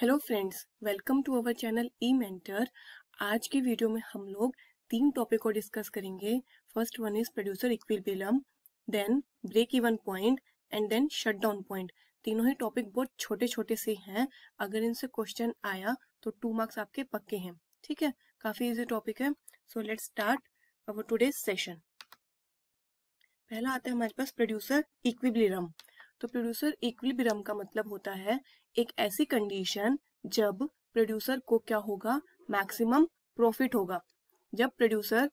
hello friends welcome to our channel E mentor आज के video में हम लोग तीन टॉपिक को डिस्कस करेंगे first one is producer equilibrium then break even point and then shut down point तीनों ही टॉपिक बहुत छोटे छोटे से हैं अगर इनसे क्वेश्चन आया तो टू मार्क्स आपके पक्के हैं ठीक है काफी इजी टॉपिक है so let start our today session पहला आता है हमारे पास प्रोड्यूसर इक्विब्लियम तो प्रोड्यूसर इक्विलिब्रियम का मतलब होता है एक ऐसी कंडीशन जब प्रोड्यूसर को क्या होगा मैक्सिमम प्रॉफिट होगा जब प्रोड्यूसर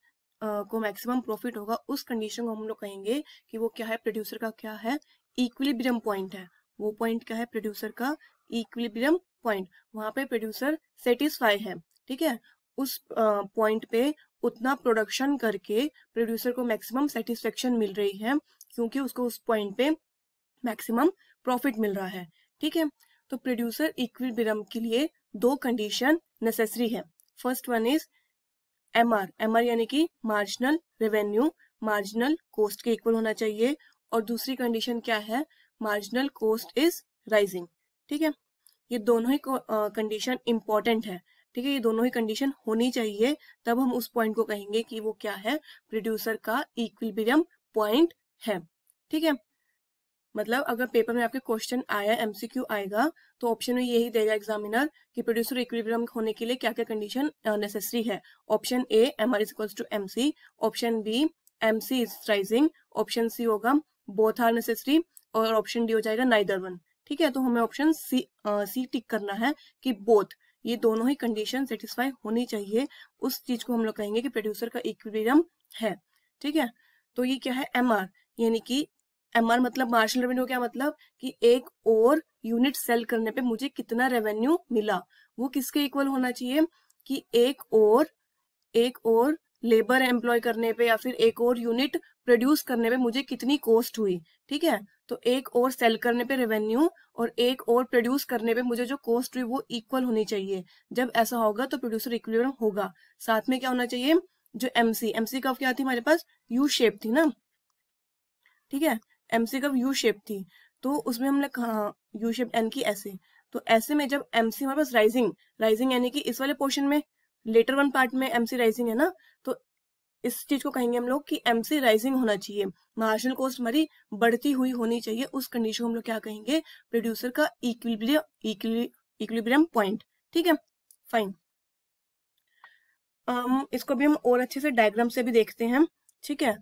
को मैक्सिमम प्रॉफिट होगा उस कंडीशन को हम लोग कहेंगे कि वो क्या है प्रोड्यूसर का क्या है इक्विलिब्रियम पॉइंट है वो पॉइंट क्या है प्रोड्यूसर का इक्विलिब्रियम पॉइंट वहां पे प्रोड्यूसर सेटिस्फाई है ठीक है उस पॉइंट पे उतना प्रोडक्शन करके प्रोड्यूसर को मैक्सिमम सेटिस्फेक्शन मिल रही है क्योंकि उसको उस पॉइंट पे मैक्सिमम प्रॉफिट मिल रहा है ठीक है तो प्रोड्यूसर इक्विल के लिए दो कंडीशन नेसेसरी है first one is M R M R यानी कि मार्जिनल रेवेन्यू मार्जिनल कोस्ट के इक्वल होना चाहिए और दूसरी कंडीशन क्या है मार्जिनल कोस्ट इज राइजिंग ठीक है ये दोनों ही कंडीशन इंपॉर्टेंट है ठीक है ये दोनों ही कंडीशन होनी चाहिए तब हम उस पॉइंट को कहेंगे कि वो क्या है प्रोड्यूसर का इक्विल पॉइंट है ठीक है मतलब अगर पेपर में आपके क्वेश्चन आया एमसीक्यू आएगा तो ऑप्शन में यही देगा एग्जामिनर कि प्रोड्यूसर इक्विलिब्रियम होने के लिए क्या क्या कंडीशन नेसेसरी है option A M R is equals to M C option B M C is rising option C होगा बोथ आर नेसेसरी और ऑप्शन डी हो जाएगा नाइदर वन ठीक है तो हमें ऑप्शन सी सी टिक करना है कि बोथ ये दोनों ही कंडीशन सेटिस्फाई होनी चाहिए उस चीज को हम लोग कहेंगे कि प्रोड्यूसर का इक्विलिब्रियम है ठीक है तो ये क्या है एम आर यानी कि एम आर मतलब मार्शल रेवेन्यू क्या मतलब कि एक और यूनिट सेल करने पे मुझे कितना रेवेन्यू मिला वो किसके इक्वल होना चाहिए कि एक और एक और लेबर एम्प्लॉय करने पे या फिर एक और यूनिट प्रोड्यूस करने पे मुझे कितनी कॉस्ट हुई ठीक है तो एक और सेल करने पे रेवेन्यू और एक और प्रोड्यूस करने पे मुझे जो कॉस्ट हुई वो इक्वल होनी चाहिए जब ऐसा होगा तो प्रोड्यूसर इक्विलिब्रियम होगा साथ में क्या होना चाहिए जो एमसी एमसी कब क्या थी हमारे पास यू शेप थी ना ठीक है एमसी कब यू शेप थी तो उसमें हमने कहा यू शेप एन की ऐसे तो ऐसे में जब एमसी हमारे पास राइजिंग राइजिंग यानी कि इस वाले पोर्शन में लेटर वन पार्ट में एमसी राइजिंग है ना तो इस चीज को कहेंगे हम लोग कि एमसी राइजिंग होना चाहिए मार्शल कोस्ट हमारी बढ़ती हुई होनी चाहिए उस कंडीशन को हम लोग क्या कहेंगे प्रोड्यूसर का इक्विलिब्रियम पॉइंट ठीक है फाइन इसको भी हम और अच्छे से डायग्राम से भी देखते हैं ठीक है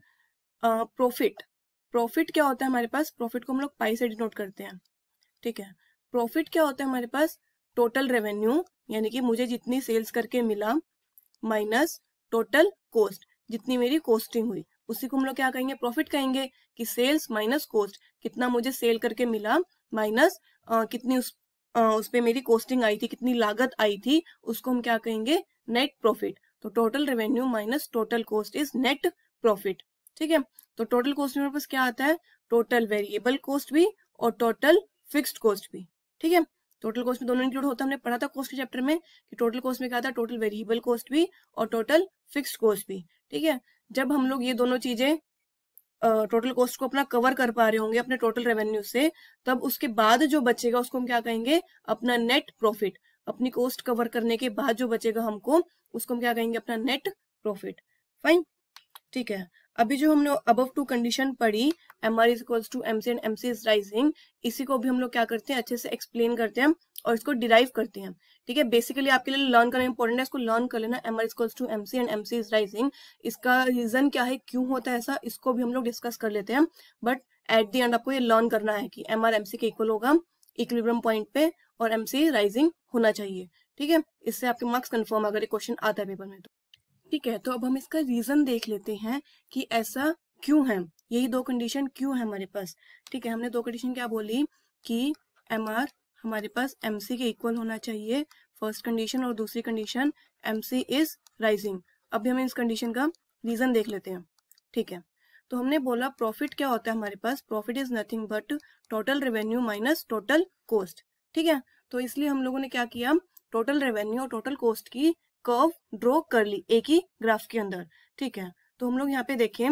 प्रॉफिट uh, प्रॉफिट क्या होता है हमारे पास प्रॉफिट को हम लोग पाई से डिनोट करते हैं ठीक है प्रॉफिट क्या होता है हमारे पास टोटल रेवेन्यू यानी कि मुझे जितनी सेल्स करके मिला माइनस टोटल कॉस्ट जितनी मेरी कॉस्टिंग हुई उसी को हम लोग क्या कहेंगे प्रॉफिट कहेंगे कि सेल्स माइनस कॉस्ट कितना मुझे सेल करके मिला माइनस कितनी उस आ, उस पे मेरी कॉस्टिंग आई थी कितनी लागत आई थी उसको हम क्या कहेंगे नेट प्रॉफिट तो total revenue minus total cost is net profit ठीक है तो टोटल कॉस्ट में पास क्या आता है टोटल वेरिएबल कॉस्ट भी और टोटल फिक्स्ड कॉस्ट भी ठीक है टोटल कॉस्ट में दोनों इंक्लूड होता है हमने पढ़ा था कॉस्ट के चैप्टर में कि टोटल कॉस्ट में क्या था टोटल वेरिएबल कॉस्ट भी और टोटल फिक्स्ड कॉस्ट भी ठीक है जब हम लोग ये दोनों चीजें टोटल कॉस्ट को अपना कवर कर पा रहे होंगे अपने टोटल रेवेन्यू से तब उसके बाद जो बचेगा उसको हम क्या कहेंगे अपना नेट प्रॉफिट अपनी कॉस्ट कवर करने के बाद जो बचेगा हमको उसको हम क्या कहेंगे अपना नेट प्रॉफिट फाइन ठीक है अभी जो हमने अबव टू कंडीशन पढ़ी M R is equals to M C and M C is rising इसी को भी हम लोग क्या करते हैं अच्छे से एक्सप्लेन करते हैं और इसको डिराइव करते हैं ठीक है बेसिकली आपके लिए लर्न करना इंपॉर्टेंट है इसको लर्न कर लेना M R equals to M C and M C is rising इसका रीजन क्या है क्यों होता है ऐसा इसको भी हम लोग डिस्कस कर लेते हैं बट एट दी एंड आपको ये लर्न करना है कि एम आर एम सी के इक्वल होगा इक्विलिब्रियम पॉइंट पे और एम सी राइजिंग होना चाहिए ठीक है इससे आपके मार्क्स कन्फर्म अगर ये क्वेश्चन आता है पेपर में तो ठीक है तो अब हम इसका रीजन देख लेते हैं कि ऐसा क्यों है यही दो कंडीशन क्यों है हमारे पास ठीक है हमने दो कंडीशन क्या बोली कि एम आर हमारे पास एम सी के इक्वल होना चाहिए फर्स्ट कंडीशन और दूसरी condition M C is rising अभी हमें इस कंडीशन का रीजन देख लेते हैं ठीक है तो हमने बोला प्रॉफिट क्या होता है हमारे पास profit is nothing but total revenue minus total cost ठीक है तो इसलिए हम लोगों ने क्या किया टोटल रेवेन्यू और टोटल कॉस्ट की कर्व ड्रॉ कर ली एक ही ग्राफ के अंदर ठीक है तो हम लोग यहाँ पे देखें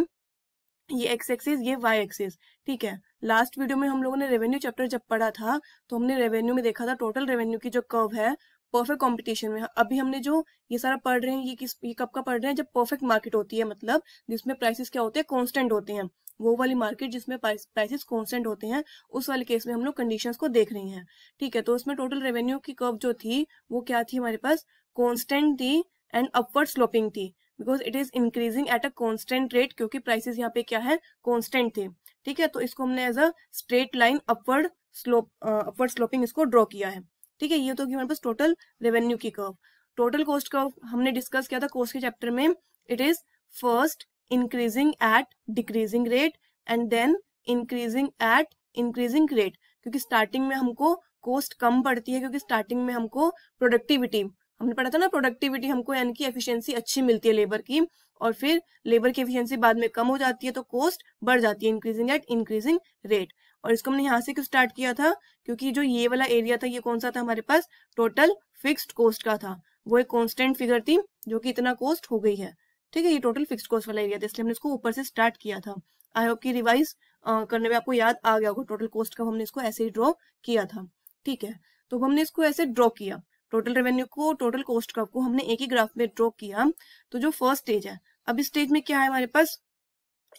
ये एक्स एक्सिस ये वाई एक्सिस ठीक है लास्ट वीडियो में हम लोगों ने रेवेन्यू चैप्टर जब पढ़ा था तो हमने रेवेन्यू में देखा था टोटल रेवेन्यू की जो कर्व है परफेक्ट कंपटीशन में अभी हमने जो ये सारा पढ़ रहे हैं ये किस ये कब का पढ़ रहे हैं जब परफेक्ट मार्केट होती है मतलब जिसमें प्राइसेस क्या होते हैं कांस्टेंट होते हैं वो वाली मार्केट जिसमें प्राइसेस कांस्टेंट होते हैं उस वाले केस में हम लोग कंडीशंस को देख रहे हैं ठीक है तो उसमें टोटल रेवेन्यू की कर्व जो थी वो क्या थी हमारे पास कॉन्स्टेंट थी एंड अपवर्ड स्लोपिंग थी because it is increasing at a constant rate क्योंकि प्राइसेस यहाँ पे क्या है कॉन्स्टेंट थे ठीक है तो इसको हमने as a straight line upward slope upward sloping इसको ड्रॉ किया है ठीक है ये तो हमारे पास टोटल रेवेन्यू की कर्व टोटल कॉस्ट कर्व हमने डिस्कस किया था कॉस्ट के चैप्टर में it is first increasing at decreasing rate and then increasing at increasing rate क्योंकि स्टार्टिंग में हमको कॉस्ट कम पड़ती है क्योंकि स्टार्टिंग में हमको प्रोडक्टिविटी हमने पढ़ा था ना प्रोडक्टिविटी हमको यानी कि एफिशिएंसी अच्छी मिलती है लेबर की और फिर लेबर की एफिशिएंसी बाद में कम हो जाती है तो कॉस्ट बढ़ जाती है इंक्रीजिंग एट इंक्रीजिंग रेट और इसको हमने यहाँ से क्यों स्टार्ट किया था क्योंकि जो ये वाला एरिया था ये कौन सा था हमारे पास टोटल फिक्सड कॉस्ट का था वो एक कॉन्स्टेंट फिगर थी जो की इतना कॉस्ट हो गई है ठीक है ये टोटल फिक्स कॉस्ट वाला एरिया था इसलिए हमने इसको ऊपर से स्टार्ट किया था आई होप की रिवाइज करने में आपको याद आ गया होगा टोटल कॉस्ट का हमने इसको ऐसे ही ड्रॉ किया था ठीक है तो हमने इसको ऐसे ड्रॉ किया टोटल रेवेन्यू को टोटल कॉस्ट का को हमने एक ही ग्राफ में ड्रॉ किया तो जो फर्स्ट स्टेज है अब इस स्टेज में क्या है हमारे पास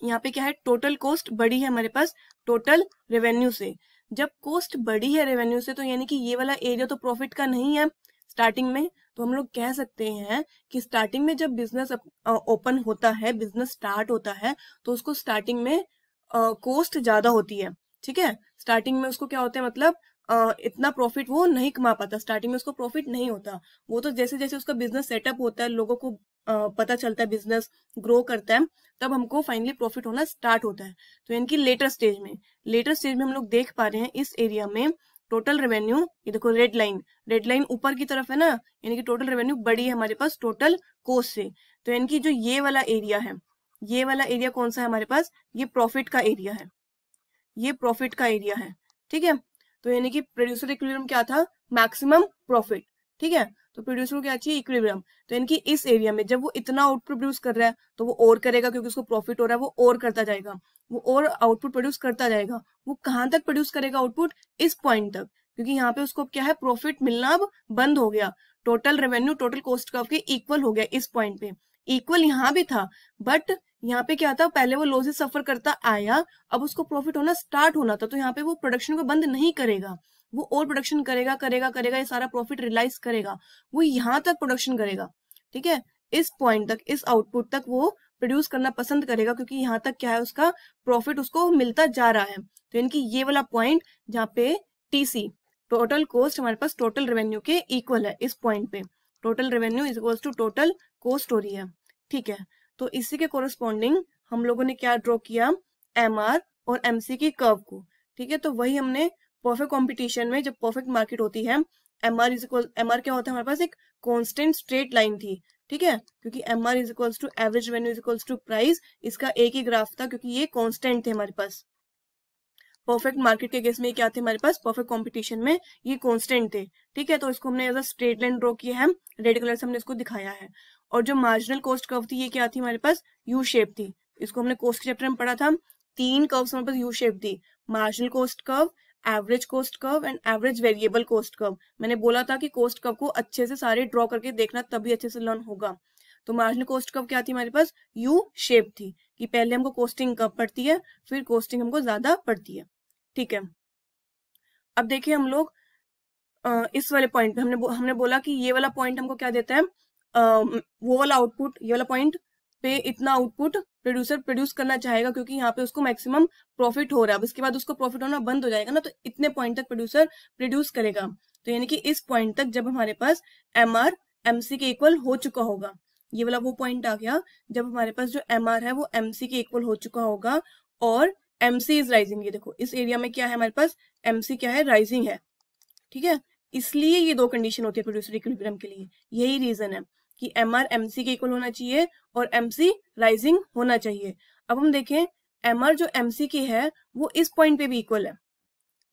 यहाँ पे क्या है टोटल कॉस्ट बड़ी है हमारे पास टोटल रेवेन्यू से जब कॉस्ट बड़ी है रेवेन्यू से तो यानी कि ये वाला एरिया तो प्रॉफिट का नहीं है स्टार्टिंग में तो हम लोग कह सकते हैं कि स्टार्टिंग में जब बिजनेस ओपन होता है बिजनेस स्टार्ट होता है तो उसको स्टार्टिंग में कॉस्ट ज्यादा होती है ठीक है स्टार्टिंग में उसको क्या होता है मतलब इतना प्रॉफिट वो नहीं कमा पाता स्टार्टिंग में उसको प्रॉफिट नहीं होता वो तो जैसे जैसे उसका बिजनेस सेटअप होता है लोगों को पता चलता है बिजनेस ग्रो करता है तब हमको फाइनली प्रॉफिट होना स्टार्ट होता है तो इनकी लेटर स्टेज में लेटर स्टेज में हम लोग देख पा रहे हैं इस एरिया में टोटल रेवेन्यू ये देखो रेड लाइन रेड लाइन ऊपर की तरफ है ना यानी कि टोटल रेवेन्यू बड़ी है हमारे पास टोटल कोस्ट से तो इनकी जो ये वाला एरिया है ये वाला एरिया कौन सा है हमारे पास ये प्रॉफिट का एरिया है ये प्रॉफिट का एरिया है ठीक है तो यानी कि प्रोड्यूसर इक्विलिब्रियम क्या था मैक्सिमम प्रॉफिट ठीक है तो प्रोड्यूसर को क्या चाहिए इक्विलिब्रियम तो यानी कि इस एरिया में जब वो इतना आउटपुट प्रोड्यूस कर रहा है तो वो और करेगा क्योंकि उसको प्रॉफिट हो रहा है वो और करता जाएगा वो और आउटपुट प्रोड्यूस करता जाएगा वो कहां तक प्रोड्यूस करेगा आउटपुट इस पॉइंट तक क्योंकि यहाँ पे उसको क्या है प्रॉफिट मिलना अब बंद हो गया टोटल रेवेन्यू टोटल कॉस्ट का इक्वल हो गया इस पॉइंट पे इक्वल यहाँ भी था बट यहाँ पे क्या था पहले वो लॉसेज सफर करता आया अब उसको प्रॉफिट होना स्टार्ट होना था तो यहाँ पे वो प्रोडक्शन को बंद नहीं करेगा वो और प्रोडक्शन करेगा करेगा करेगा ये सारा प्रॉफिट रियलाइज करेगा वो यहाँ तक प्रोडक्शन करेगा ठीक है इस पॉइंट तक इस आउटपुट तक वो प्रोड्यूस करना पसंद करेगा क्योंकि यहाँ तक क्या है उसका प्रॉफिट उसको मिलता जा रहा है तो इनकी ये वाला पॉइंट जहाँ पे टीसी टोटल कॉस्ट हमारे पास टोटल रेवेन्यू के इक्वल है इस पॉइंट पे total revenue is equal to total cost हो रही है ठीक है तो इसी के कोरस्पॉन्डिंग हम लोगों ने क्या ड्रॉ किया एम और एम की कर्व को ठीक है तो वही हमने परफेक्ट कॉम्पिटिशन में जब परफेक्ट मार्केट होती है M R is equal M R क्या होता है हमारे पास एक कॉन्स्टेंट स्ट्रेट लाइन थी ठीक है क्योंकि M R is equals to average revenue is equals to price इसका एक ही ग्राफ था क्योंकि ये कॉन्स्टेंट थे हमारे पास परफेक्ट मार्केट के केस में क्या थे हमारे पास परफेक्ट कॉम्पिटिशन में ये कॉन्स्टेंट थे ठीक है तो इसको हमने as a straight line draw किया है रेड कलर से हमने इसको दिखाया है और जो मार्जिनल कोस्ट कर्व थी ये क्या थी हमारे पास यू शेप थी इसको हमने कोस्ट के चैप्टर में पढ़ा था तीन कर्व हमारे पास यू शेप थी marginal cost curve average cost curve and average variable cost curve मैंने बोला था कि कोस्ट कर्व को अच्छे से सारे ड्रॉ करके देखना तभी अच्छे से लर्न होगा तो मार्जिनल कोस्ट कर्व क्या थी हमारे पास यू शेप थी कि पहले हमको कोस्टिंग कब पड़ती है फिर कोस्टिंग हमको ज्यादा पड़ती है ठीक है अब देखिए हम लोग इस वाले पॉइंट पे हमने हमने बोला कि ये वाला पॉइंट हमको क्या देता है वो वाला आउटपुट ये वाला पॉइंट पे इतना आउटपुट प्रोड्यूसर प्रोड्यूस करना चाहेगा क्योंकि यहाँ पे उसको मैक्सिमम प्रॉफिट हो रहा है अब इसके बाद उसको प्रॉफिट होना बंद हो जाएगा ना तो इतने पॉइंट तक प्रोड्यूसर प्रोड्यूस करेगा तो यानी कि इस पॉइंट तक जब हमारे पास एम आर एम सी के इक्वल हो चुका होगा ये वाला वो पॉइंट आ गया जब हमारे पास जो एम आर है वो एम सी के इक्वल हो चुका होगा और एम सी इज राइजिंग ये देखो इस एरिया में क्या है हमारे पास एम सी क्या है राइजिंग है ठीक है इसलिए ये दो कंडीशन होती है प्रोड्यूसर इक्विलिब्रियम के लिए यही रीजन है कि एम आर एम सी के इक्वल होना चाहिए और एम सी राइजिंग होना चाहिए अब हम देखें एम आर जो एम सी की है वो इस पॉइंट पे भी इक्वल है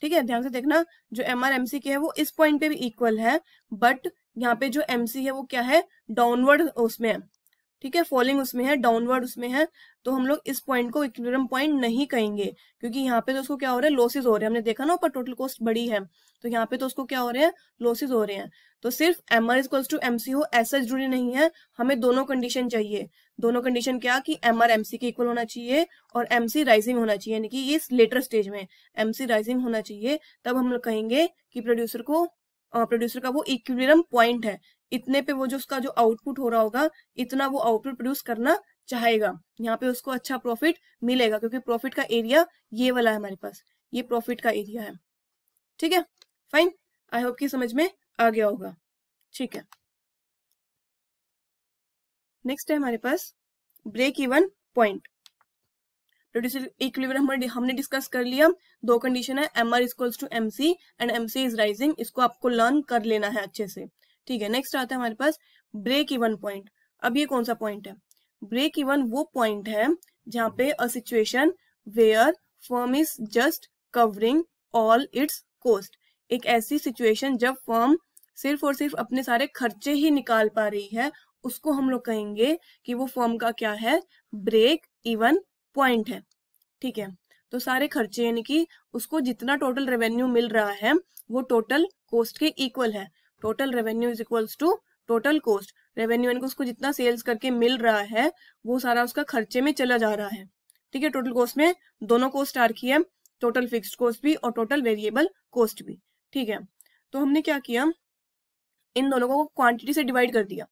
ठीक है ध्यान से देखना जो एम आर एम सी की है वो इस पॉइंट पे भी इक्वल है बट यहाँ पे जो एम सी है वो क्या है डाउनवर्ड उसमें है ठीक है फॉलिंग उसमें है डाउनवर्ड उसमें है तो हम लोग इस पॉइंट को इक्विलिब्रियम पॉइंट नहीं कहेंगे क्योंकि यहाँ पे तो उसको क्या हो रहा है लॉसेज हो रहे हैं हमने देखा ना ऊपर टोटल कॉस्ट बड़ी है तो यहाँ पे तो उसको क्या हो रहे हैं लॉसेज हो रहे हैं तो सिर्फ M R is equals to M C हो ऐसा जरूरी नहीं है हमें दोनों कंडीशन चाहिए दोनों कंडीशन क्या कि एम आर एम सी के इक्वल होना चाहिए और एम सी राइजिंग होना चाहिए यानी कि ये लेटर स्टेज में एम सी राइजिंग होना चाहिए तब हम लोग कहेंगे कि प्रोड्यूसर को प्रोड्यूसर का वो इक्विलिब्रियम पॉइंट है इतने पे वो जो उसका जो आउटपुट हो रहा होगा इतना वो आउटपुट प्रोड्यूस करना चाहेगा यहाँ पे उसको अच्छा प्रॉफिट मिलेगा क्योंकि प्रॉफिट का एरिया ये वाला है हमारे पास ये प्रॉफिट का एरिया है ठीक है फाइन आई होप कि समझ में आ गया होगा ठीक है नेक्स्ट है हमारे पास ब्रेक इवन पॉइंट रेडियल इक्विलिब्रियम हमने हमने डिस्कस कर लिया दो कंडीशन है M R is equals to M C and M C is rising इसको आपको लर्न कर लेना है अच्छे से ठीक है नेक्स्ट आता है हमारे पास ब्रेक इवन पॉइंट अब ये कौन सा पॉइंट है ब्रेक इवन वो पॉइंट है जहां पे a situation where firm is just covering all its cost एक ऐसी सिचुएशन जब फर्म सिर्फ और सिर्फ अपने सारे खर्चे ही निकाल पा रही है उसको हम लोग कहेंगे कि वो फर्म का क्या है ब्रेक इवन पॉइंट है ठीक है तो सारे खर्चे यानी कि उसको जितना टोटल रेवेन्यू मिल रहा है वो टोटल कॉस्ट के इक्वल है total revenue is equals to total cost revenue यानी उसको जितना सेल्स करके मिल रहा है वो सारा उसका खर्चे में चला जा रहा है ठीक है टोटल कॉस्ट में दोनों कॉस्ट आ रखी है टोटल फिक्स्ड कॉस्ट भी और टोटल वेरिएबल कॉस्ट भी ठीक है तो हमने क्या किया इन दोनों को क्वांटिटी से डिवाइड कर दिया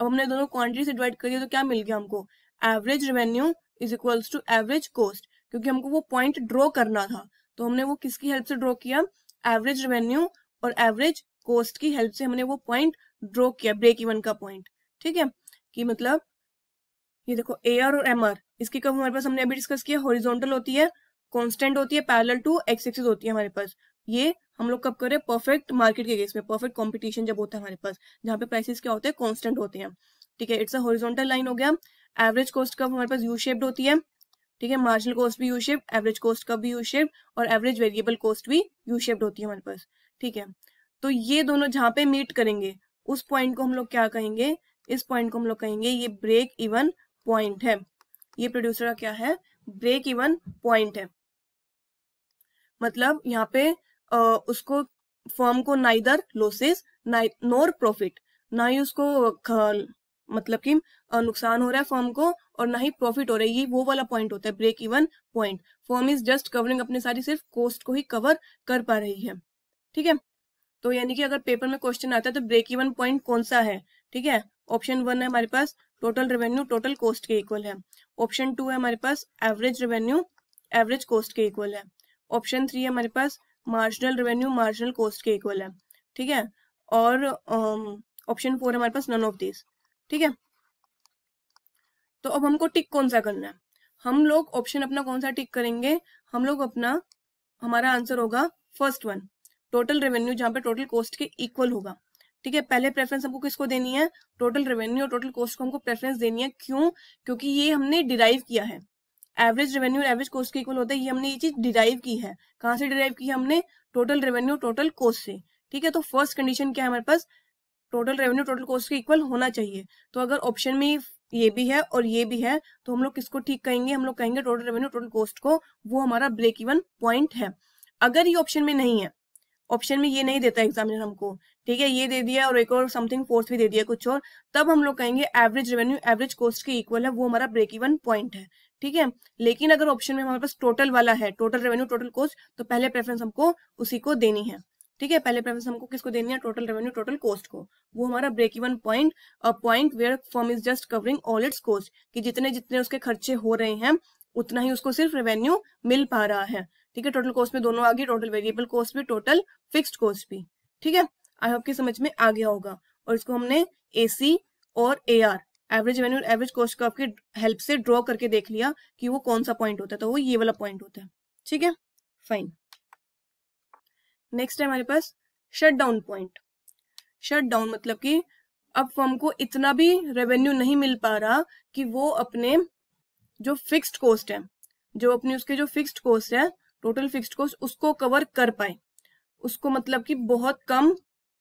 अब हमने दोनों क्वांटिटी से डिवाइड कर दिया तो क्या मिल गया हमको average revenue is equals to average cost क्योंकि हमको वो पॉइंट ड्रॉ करना था तो हमने वो किसकी हेल्प से ड्रॉ किया एवरेज रेवेन्यू और एवरेज कॉस्ट की हेल्प से हमने वो पॉइंट ड्रॉ किया ब्रेक इवन का पॉइंट ठीक है कि मतलब ये देखो ए आर और एम आर इसकी कब हमारे पास हमने अभी डिस्कस किया हॉरिजॉन्टल होती है कांस्टेंट होती है पैरेलल टू एक्स एक्सिस होती है हमारे पास ये हम लोग कब करें परफेक्ट मार्केट के केस में परफेक्ट कंपटीशन जब होता है हमारे पास जहाँ पे प्राइसेस क्या होते हैं कांस्टेंट होते हैं ठीक है इट्स अ हॉरिजॉन्टल लाइन हो गया एवरेज कॉस्ट कब हमारे पास यू शेप्ड होती है ठीक है मार्जिनल कॉस्ट भी यू शेप एवरेज कॉस्ट कब भी यू शेप और एवरेज वेरिएबल कॉस्ट भी यू शेप्ड होती है हमारे पास ठीक है तो ये दोनों जहां पे मीट करेंगे उस पॉइंट को हम लोग क्या कहेंगे इस पॉइंट को हम लोग कहेंगे ये ब्रेक इवन पॉइंट है ये प्रोड्यूसर का क्या है ब्रेक इवन पॉइंट है मतलब यहाँ पे आ, उसको फर्म को नाइदर लॉसेस नोर प्रॉफिट ना ही उसको मतलब कि नुकसान हो रहा है फॉर्म को और ना ही प्रॉफिट हो रहा है ये वो वाला पॉइंट होता है break even point firm is just covering अपने सारी सिर्फ कॉस्ट को ही कवर कर पा रही है ठीक है तो यानी कि अगर पेपर में क्वेश्चन आता है तो ब्रेक इवन पॉइंट कौन सा है ठीक है ऑप्शन वन है हमारे पास टोटल रेवेन्यू टोटल कॉस्ट के इक्वल है ऑप्शन टू है हमारे पास एवरेज रेवेन्यू एवरेज कॉस्ट के इक्वल है ऑप्शन थ्री है हमारे पास मार्जिनल रेवेन्यू मार्जिनल कॉस्ट के इक्वल है ठीक है और ऑप्शन फोर हमारे पास नन ऑफ दिस ठीक है तो अब हमको टिक कौन सा करना है हम लोग ऑप्शन अपना कौन सा टिक करेंगे हम लोग अपना हमारा आंसर होगा फर्स्ट वन टोटल रेवेन्यू जहां पे टोटल कॉस्ट के इक्वल होगा ठीक है पहले प्रेफरेंस हमको किसको देनी है टोटल रेवेन्यू और टोटल कॉस्ट को हमको प्रेफरेंस देनी है क्यों क्योंकि ये हमने डिराइव किया है एवरेज रेवेन्यू और एवरेज कॉस्ट के इक्वल होता है ये हमने ये चीज डिराइव की है कहां से डिराइव की है हमने टोटल रेवेन्यू टोटल कॉस्ट से ठीक है तो फर्स्ट कंडीशन क्या है हमारे पास टोटल रेवेन्यू टोटल कॉस्ट के इक्वल होना चाहिए तो अगर ऑप्शन में ये भी है और ये भी है तो हम लोग किसको ठीक कहेंगे हम लोग कहेंगे टोटल रेवेन्यू टोटल कॉस्ट को वो हमारा ब्रेक इवन पॉइंट है अगर ये ऑप्शन में नहीं है ऑप्शन में ये नहीं देता एग्जामिनर हमको ठीक है ये दे दिया और एक और समथिंग फोर्थ भी दे दिया कुछ और तब हम लोग कहेंगे एवरेज रेवेन्यू एवरेज कॉस्ट के इक्वल है वो हमारा ब्रेक इवन पॉइंट है ठीक है लेकिन अगर ऑप्शन में हमारे पास टोटल वाला है टोटल रेवेन्यू टोटल कॉस्ट तो पहले प्रेफरेंस हमको उसी को देनी है ठीक है पहले प्रेफरेंस हमको किसको देनी है टोटल रेवेन्यू टोटल कॉस्ट को वो हमारा break even point point where firm is just covering all its cost कि जितने जितने उसके खर्चे हो रहे हैं उतना ही उसको सिर्फ रेवेन्यू मिल पा रहा है ठीक है टोटल कॉस्ट में दोनों आ गए टोटल वेरिएबल कॉस्ट भी टोटल फिक्स्ड कॉस्ट भी ठीक है आई होप की समझ में आ गया होगा और इसको हमने ए और A average revenue average cost को आपकी हेल्प से ड्रॉ करके देख लिया कि वो कौन सा पॉइंट होता है तो वो ये वाला पॉइंट होता है ठीक है फाइन नेक्स्ट है हमारे पास shut down point shut down मतलब कि अब फर्म को इतना भी रेवेन्यू नहीं मिल पा रहा कि वो अपने जो फिक्स्ड कॉस्ट है जो अपने उसके जो फिक्स्ड कॉस्ट है टोटल फिक्स्ड कॉस्ट उसको कवर कर पाए उसको मतलब कि बहुत कम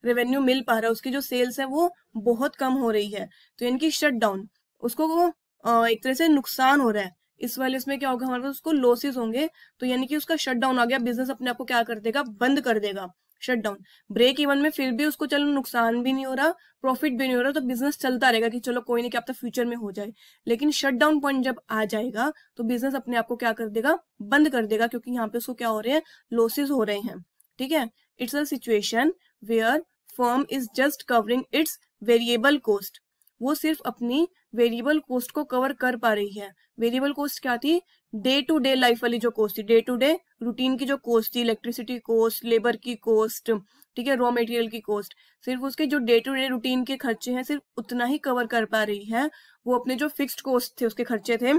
रेवेन्यू मिल पा रहा है उसकी जो सेल्स है वो बहुत कम हो रही है तो यानी कि शट डाउन उसको एक तरह से नुकसान हो रहा है इस वाले इसमें क्या होगा हमारे पास उसको लॉसेस होंगे तो यानी कि उसका शट डाउन आ गया बिजनेस अपने आप को क्या कर देगा बंद कर देगा शट डाउन ब्रेक इवन में फिर भी उसको चलो नुकसान भी नहीं हो रहा प्रॉफिट भी नहीं हो रहा तो बिजनेस चलता रहेगा कि चलो कोई नहीं क्या तो फ्यूचर में हो जाए लेकिन शट डाउन पॉइंट जब आ जाएगा तो बिजनेस अपने आप को क्या कर देगा बंद कर देगा क्योंकि यहाँ पे उसको क्या हो रहे हैं लॉसेज हो रहे हैं ठीक है it's a situation where firm is just covering its variable cost वो सिर्फ अपनी वेरिएबल कॉस्ट को कवर कर पा रही है वेरिएबल कॉस्ट क्या थी डे टू डे लाइफ वाली जो कॉस्ट थी डे टू डे रूटीन की जो कॉस्ट थी इलेक्ट्रिसिटी कॉस्ट लेबर की कॉस्ट ठीक है रॉ मटेरियल की कॉस्ट सिर्फ उसके जो डे टू डे रूटीन के खर्चे हैं सिर्फ उतना ही कवर कर पा रही है वो अपने जो फिक्स्ड कॉस्ट थे उसके खर्चे थे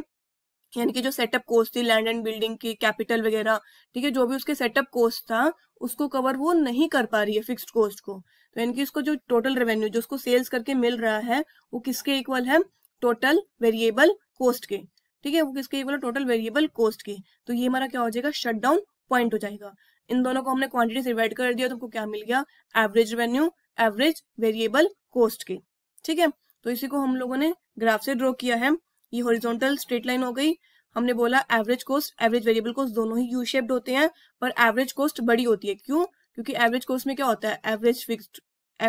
यानी कि जो सेटअप कॉस्ट थी लैंड एंड बिल्डिंग की कैपिटल वगैरह ठीक है जो भी उसके सेटअप कॉस्ट था उसको कवर वो नहीं कर पा रही है फिक्स्ड कॉस्ट को तो यानी कि उसको जो टोटल रेवेन्यू जो उसको सेल्स करके मिल रहा है वो किसके इक्वल है टोटल वेरिएबल कोस्ट के ठीक है वो किसके इक्वल है टोटल वेरिएबल कोस्ट के तो ये हमारा क्या हो जाएगा शट डाउन पॉइंट हो जाएगा इन दोनों को हमने क्वांटिटी से डिवाइड कर दिया तो हमको क्या मिल गया average revenue average variable cost के ठीक है तो इसी को हम लोगों ने ग्राफ से ड्रॉ किया है ये हॉरिजॉन्टल स्ट्रेट लाइन हो गई हमने बोला average cost average variable cost दोनों ही यू शेप्ड होते हैं पर एवरेज कोस्ट बड़ी होती है क्यों क्योंकि एवरेज कोस्ट में क्या होता है average fixed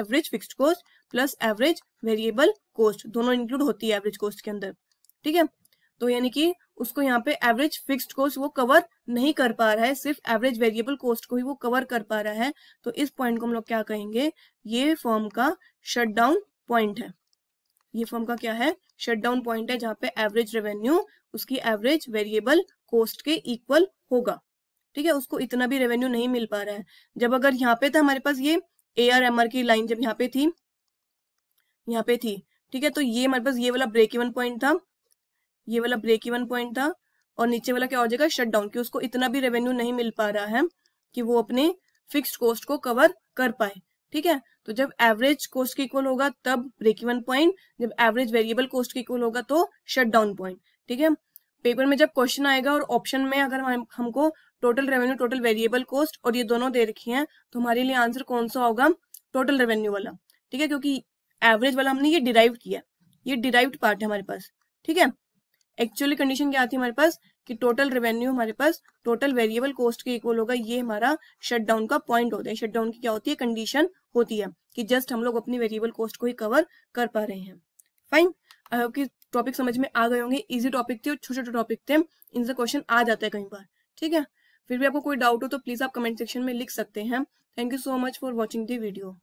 average fixed cost plus average variable cost दोनों इंक्लूड होती है एवरेज कोस्ट के अंदर ठीक है तो यानी कि उसको यहाँ पे एवरेज फिक्स्ड कोस्ट वो कवर नहीं कर पा रहा है सिर्फ एवरेज वेरिएबल कोस्ट को ही वो कवर कर पा रहा है तो इस पॉइंट को हम लोग क्या कहेंगे ये फॉर्म का शटडाउन पॉइंट है ये फॉर्म का क्या है शटडाउन पॉइंट है जहाँ पे एवरेज रेवेन्यू उसकी एवरेज वेरिएबल कोस्ट के इक्वल होगा ठीक है उसको इतना भी रेवेन्यू नहीं मिल पा रहा है जब अगर यहाँ पे था हमारे पास ये ए आर एम आर की लाइन जब यहाँ पे थी यहाँ पे थी ठीक है तो ये हमारे पास ये वाला ब्रेक इवन पॉइंट था ये वाला ब्रेक इवन पॉइंट था और नीचे वाला क्या हो जाएगा शट डाउन की उसको इतना भी रेवेन्यू नहीं मिल पा रहा है कि वो अपने फिक्स्ड कॉस्ट को कवर कर पाए ठीक है तो जब एवरेज कॉस्ट के इक्वल होगा तब ब्रेक इवन पॉइंट जब एवरेज वेरिएबल कॉस्ट के इक्वल होगा तो शट डाउन पॉइंट ठीक है पेपर में जब क्वेश्चन आएगा और ऑप्शन में अगर हम, हमको total revenue total variable cost और ये दोनों दे रखी हैं तो हमारे लिए आंसर कौन सा होगा टोटल रेवेन्यू वाला ठीक है क्योंकि एवरेज वाला हमने ये डिराइव किया ये डिराइव पार्ट है हमारे पास ठीक है एक्चुअली कंडीशन क्या आती है हमारे पास कि टोटल रेवेन्यू हमारे पास टोटल वेरिएबल कॉस्ट के इक्वल होगा ये हमारा शटडाउन का पॉइंट होता है शटडाउन की क्या होती है कंडीशन होती है कि जस्ट हम लोग अपनी वेरिएबल कॉस्ट को ही कवर कर पा रहे हैं फाइन आपकी टॉपिक समझ में आ गए होंगे इजी टॉपिक थे और छोटे छोटे टॉपिक थे इनसे क्वेश्चन आ जाता है कहीं बार ठीक है फिर भी आपको कोई डाउट हो तो प्लीज आप कमेंट सेक्शन में लिख सकते हैं thank you so much for watching the video